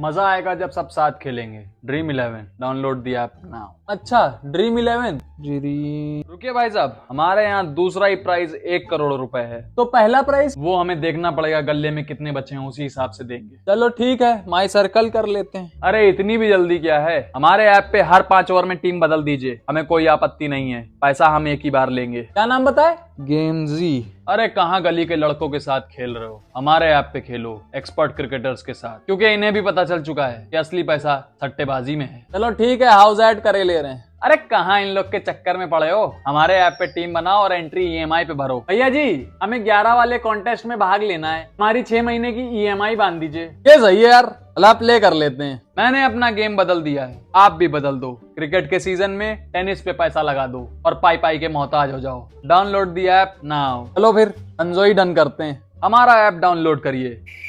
मजा आएगा जब सब साथ खेलेंगे Dream Eleven download the app now अच्छा ड्रीम इलेवन रुकिए भाई साहब हमारे यहाँ दूसरा ही प्राइज एक करोड़ रुपए है तो पहला प्राइज वो हमें देखना पड़ेगा गले में कितने बच्चे हैं उसी हिसाब से देंगे चलो ठीक है माई सर्कल कर लेते हैं अरे इतनी भी जल्दी क्या है हमारे ऐप पे हर पांच ओवर में टीम बदल दीजिए हमें कोई आपत्ति नहीं है पैसा हम एक ही बार लेंगे क्या नाम बताए गेमजी अरे कहाँ गली के लड़कों के साथ खेल रहे हो हमारे ऐप पे खेलो एक्सपर्ट क्रिकेटर्स के साथ क्योंकि इन्हें भी पता चल चुका है कि असली पैसा सट्टेबाजी में है चलो ठीक है हाउस एड करे ले रहे हैं अरे कहाँ इन लोग के चक्कर में पड़े हो हमारे ऐप पे टीम बनाओ और एंट्री ईएमआई पे भरो भैया जी हमें ग्यारह वाले कॉन्टेस्ट में भाग लेना है हमारी छह महीने की ई बांध दीजिए ये सही है यार अला प्ले कर लेते हैं मैंने अपना गेम बदल दिया है आप भी बदल दो क्रिकेट के सीजन में टेनिस पे पैसा लगा दो और पाई पाई के मोहताज हो जाओ डाउनलोड दी ऐप नाउ चलो फिर एंजॉय डन करते हैं हमारा ऐप डाउनलोड करिए